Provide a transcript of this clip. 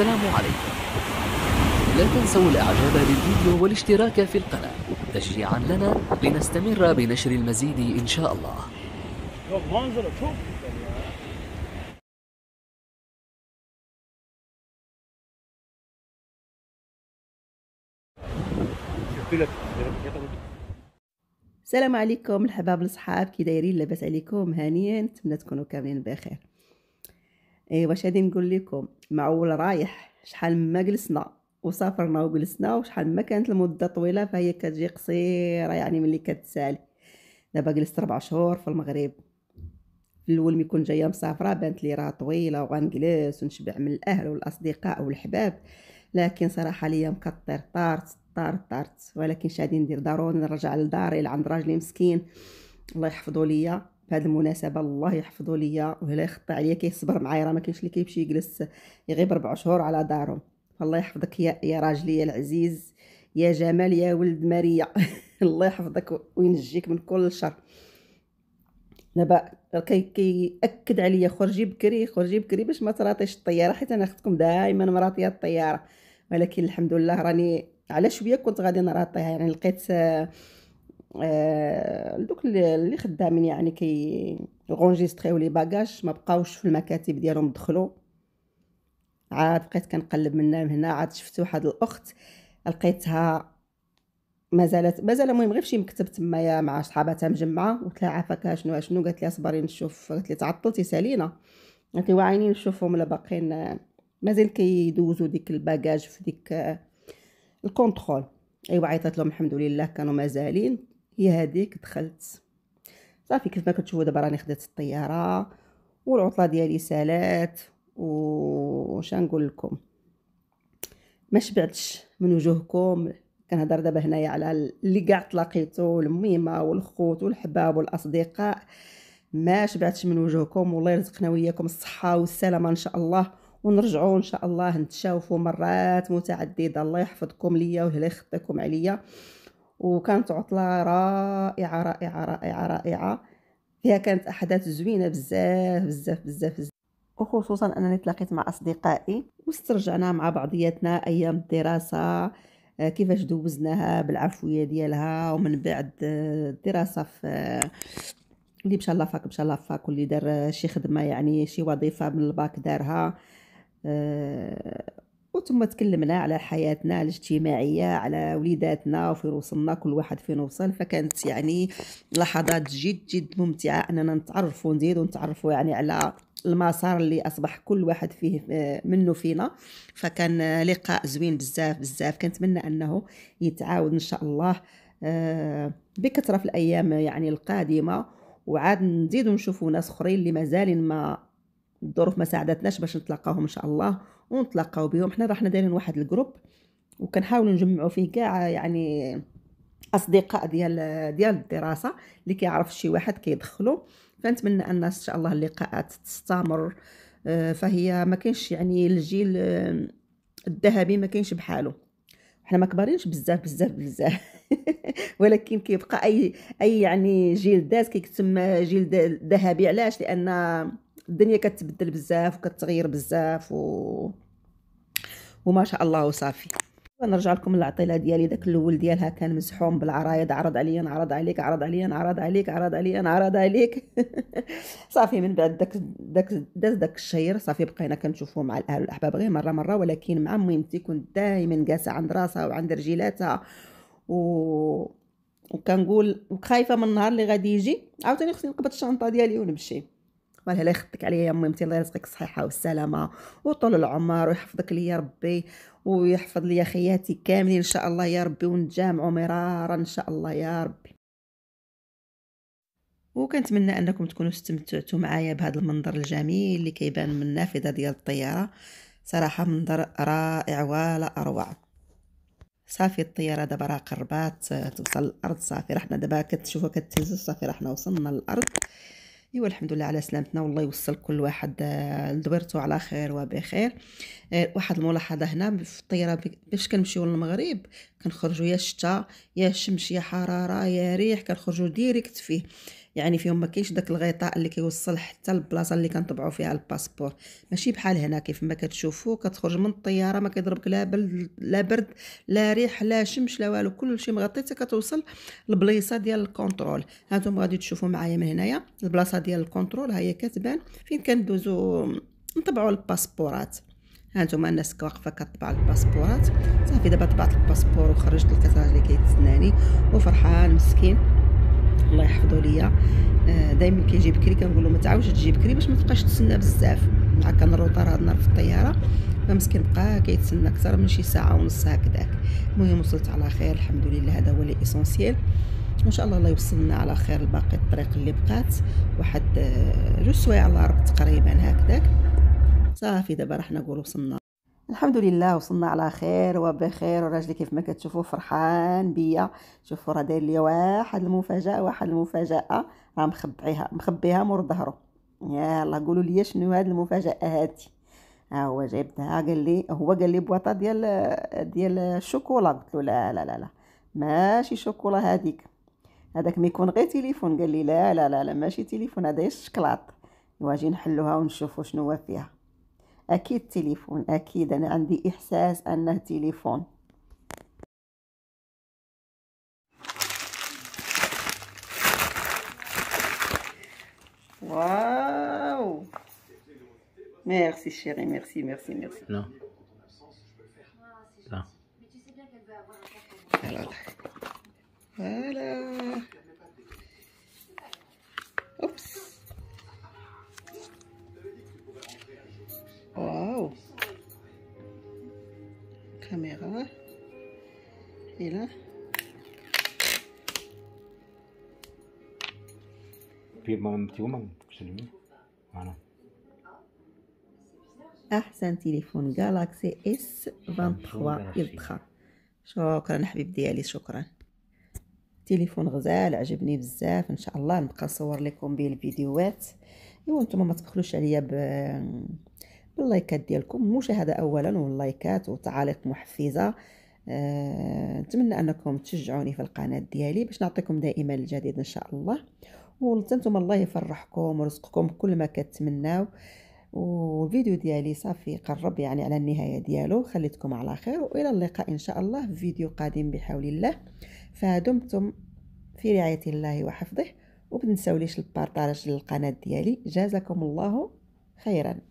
والسلام عليكم لا تنسوا الاعجاب بالفيديو والاشتراك في القناة تشجيعا لنا لنستمر بنشر المزيد ان شاء الله السلام عليكم الحباب الصحاب كي دايرين لاباس عليكم هانيا نتمنى تكونوا كاملين بخير ايوا شادي نقول لكم مع اول رايح شحال ما جلسنا وسافرنا وجلسنا وشحال ما كانت المده طويله فهي كتجي قصيره يعني ملي كتسالي دابا جلست ربع شهور في المغرب في الاول ملي كنت جايه مسافره بانت لي راه طويله وغنجلس ونشبع من الاهل والاصدقاء والحباب لكن صراحه ليا مكطر طارت طارت طارت ولكن شادي ندير ضروري نرجع لداري لعند راجلي مسكين الله يحفظه ليا بهذه المناسبه الله يحفظه ليا ولا يخطى عليا كيصبر معايا راه ما كاينش اللي كيمشي يجلس يغيب ربع شهور على دارو الله يحفظك يا يا راجلي يا العزيز يا جمال يا ولد ماريا الله يحفظك وينجيك من كل شر دابا كيأكد عليا خرجي بكري خرجي بكري باش ما تراطيش الطياره حيت انا اختكم دائما مراطيه الطياره ولكن الحمد لله راني على شويه كنت غادي نراطيها يعني لقيت آه، دوك اللي خدامين يعني كي غونجيستريو لي باجاج ما بقاوش في المكاتب ديالهم دخلوا عاد بقيت كنقلب من هنا عاد شفت واحد الاخت لقيتها مازالت مازال المهم غير فشي مكتب تمايا مع صحاباتها مجمعه قلت لها عافاك شنو شنو قالت لي صبري نشوف قالت لي تعطلتي سالينا قالت لي واعيني نشوفهم لا باقيين مازال كيدوزو ديك الباجاج في ديك الكونترول ايوا عيطت لهم الحمد لله كانوا مازالين يا هذيك دخلت صافي كيف ما كتشوفوا دابا راني خدات الطياره والعطله ديالي سالات وش نقول لكم ما شبعتش من وجوهكم كنهضر دابا هنايا على اللي كاع تلاقيتو الميمه والخوت والحباب والاصدقاء ما شبعتش من وجوهكم والله يرزقنا وياكم الصحه والسلامه ان شاء الله ونرجعوا ان شاء الله نتشاوفوا مرات متعدده الله يحفظكم ليا ويهلا يخطيكم عليا وكانت عطله رائعه رائعه رائعه رائعه فيها كانت احداث زوينه بزاف بزاف بزاف, بزاف. وخصوصا انني تلاقيت مع اصدقائي واسترجعنا مع بعضياتنا ايام الدراسه آه، كيفاش دوزناها بالعفويه ديالها ومن بعد آه، الدراسه في آه، اللي مشى لافاك مشى لافاك واللي دار شي خدمه يعني شي وظيفه من الباك دارها وثم تكلمنا على حياتنا الاجتماعية على وليداتنا وفي وصلنا كل واحد فين وصل فكانت يعني لحظات جد جد ممتعة أننا نتعرفوا نزيد ونتعرفوا يعني على المسار اللي اصبح كل واحد فيه آه، منه فينا فكان لقاء زوين بزاف بزاف كنتمنى انه يتعاود ان شاء الله آه، بكثره في الايام يعني القادمه وعاد نزيدو نشوفوا ناس اخرين اللي مازالين ما الظروف ما ساعدتناش باش نتلاقاوهم ان شاء الله ونتلاقاو بهم حنا رحنا دايرين واحد الجروب وكنحاولوا نجمعوا فيه كاع يعني اصدقاء ديال ديال الدراسه اللي كيعرف شي واحد كيدخلوا فنتمنى ان ان شاء الله اللقاءات تستمر آه، فهي ما كاينش يعني الجيل آه، الذهبي ما كاينش بحاله حنا ما كبارينش بزاف بزاف بزاف ولكن كيبقى اي اي يعني جيل داز كيتسمى جيل ذهبي علاش لان الدنيا كتبدل بزاف وكتغير بزاف و... وما شاء الله وصافي نرجع لكم العطيله ديالي داك الاول ديالها كان مزحوم بالعرايض عرض عليا نعرض عليك عرض عليا عرض عليك عرض عليا عرض عليك صافي من بعد داك داك داز داك الشهير صافي بقينا كنشوفوه مع الاهل والاحباب غير مره مره ولكن مع ميمتي كنت دائما جالسه عند راسها وعند رجيلاتها و وكنقول خايفه من النهار اللي غادي يجي عاوتاني خصني نقبض الشنطه ديالي ونمشي الله يخطك يخطيك عليا يا امي انت الله يرزقك الصحيحه والسلامه وطول العمر ويحفظك لي يا ربي ويحفظ لي خياتي كاملين ان شاء الله يا ربي ونتجامعوا مرارا ان شاء الله يا ربي وكنتمنى انكم تكونوا استمتعتوا معايا بهذا المنظر الجميل اللي كيبان من النافذه ديال الطياره صراحه منظر رائع ولا اروع صافي الطياره دابا راه قربات توصل الارض صافي رحنا دابا كتشوفوا كتهز صافي رحنا وصلنا للارض ايوا الحمد لله على سلامتنا والله يوصل كل واحد آه، لدويرتو على خير وبخير آه، واحد الملاحظه هنا في الطياره باش كنمشيو للمغرب كنخرجوا يا شتا يا شمس يا حراره يا ريح كنخرجوا ديريكت فيه يعني فيهم ما كاينش داك الغطاء اللي كيوصل حتى للبلاصه اللي كنطبعوا فيها الباسبور ماشي بحال هنا كيف ما كتشوفوا كتخرج من الطياره ما كيضربك لا برد لا برد لا ريح لا شمس لا والو كلشي مغطي حتى كتوصل للبلايصه ديال الكونترول هانتوما غادي تشوفوا معايا من هنايا البلاصه ديال الكونترول ها هي كتبان فين كندوزو نطبعوا الباسبورات هانتوما الناس واقفه كطبع الباسبورات صافي دابا طبعت الباسبور وخرجت الكساج اللي كيتسناني وفرحان مسكين الله يحفظه ليا آه، دائما كيجي بكري كنقول له ما تعاودش تجي بكري باش ما تبقاش تسنى بزاف مع الروطار هاد نهار في الطياره فمسكين بقى كيتسنى اكثر من شي ساعه ونص هكذاك المهم وصلت على خير الحمد لله هذا هو لي اسونسييل وان شاء الله الله يوصلنا على خير لباقي الطريق اللي بقات واحد آه، جوج سوايع على الارض تقريبا هكذاك صافي دابا راح نقول وصلنا الحمد لله وصلنا على خير وبخير وراجلي كيف ما كتشوفوا فرحان بيا شوفوا راه داير ليا واحد المفاجاه واحد المفاجاه راه مخبعيها مخبيها مور ظهره يلا قولوا لي شنو هاد المفاجاه هادي ها هو جايبتها قال لي هو قال لي بواطه ديال ديال الشوكولا قلت له لا لا لا لا ماشي شوكولا هذيك هذاك ما يكون غير تليفون قال لي لا لا لا, لا ماشي تليفون هذا الشكلاط واجي نحلوها ونشوفوا شنو فيها أكيد تليفون أكيد أنا عندي إحساس أنه تليفون واو ميرسي شيري ميرسي ميرسي ميرسي لا لا احسن تليفون جالاكسي اس 23 الترا شكرا حبيب ديالي شكرا تليفون غزال عجبني بزاف ان شاء الله نبقى نصور لكم به الفيديوهات ايوا نتوما ما تبخلوش عليا ب باللايكات ديالكم مشاهده اولا واللايكات وتعاليق محفزه أه... نتمنى انكم تشجعوني في القناه ديالي باش نعطيكم دائما الجديد ان شاء الله وحتى نتوما الله يفرحكم ورزقكم كل ما كتمناو والفيديو ديالي صافي قرب يعني على النهايه ديالو خليتكم على خير والى اللقاء ان شاء الله في فيديو قادم بحول الله فدمتم في رعايه الله وحفظه وما تنساوليش البارطاج للقناه ديالي جزاكم الله خيرا